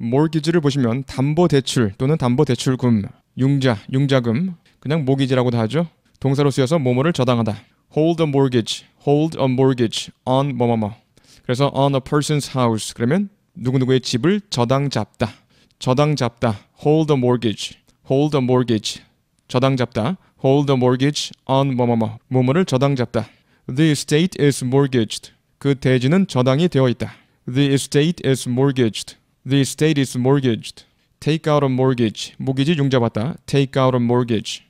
mortgage를 보시면 담보 대출 또는 담보 대출금, 융자, 융자금, 그냥 모기지라고 다 하죠. 동사로 쓰여서 뭐뭐를 저당하다. hold a mortgage, hold a mortgage on 뭐뭐뭐. 그래서 on a person's house 그러면 누구누구의 집을 저당 잡다. 저당 잡다. hold a mortgage, hold a mortgage. 저당 잡다. hold a mortgage on 뭐뭐뭐. 뭐뭐를 저당 잡다. The estate is mortgaged. 그 대지는 저당이 되어 있다. The estate is mortgaged. The estate is mortgaged. Take out a mortgage. 모기지 융자받다. Take out a mortgage.